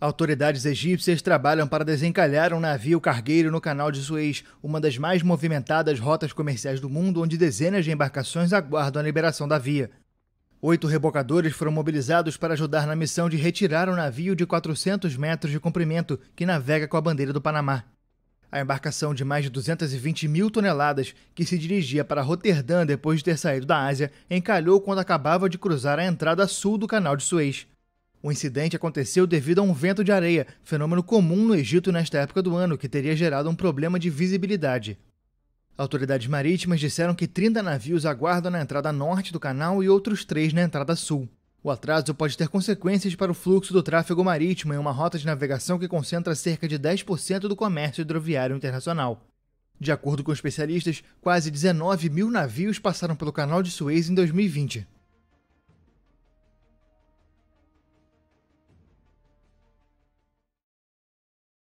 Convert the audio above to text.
Autoridades egípcias trabalham para desencalhar um navio cargueiro no Canal de Suez, uma das mais movimentadas rotas comerciais do mundo, onde dezenas de embarcações aguardam a liberação da via. Oito rebocadores foram mobilizados para ajudar na missão de retirar um navio de 400 metros de comprimento que navega com a bandeira do Panamá. A embarcação de mais de 220 mil toneladas, que se dirigia para Roterdã depois de ter saído da Ásia, encalhou quando acabava de cruzar a entrada sul do Canal de Suez. O incidente aconteceu devido a um vento de areia, fenômeno comum no Egito nesta época do ano, que teria gerado um problema de visibilidade. Autoridades marítimas disseram que 30 navios aguardam na entrada norte do canal e outros três na entrada sul. O atraso pode ter consequências para o fluxo do tráfego marítimo em uma rota de navegação que concentra cerca de 10% do comércio hidroviário internacional. De acordo com especialistas, quase 19 mil navios passaram pelo Canal de Suez em 2020.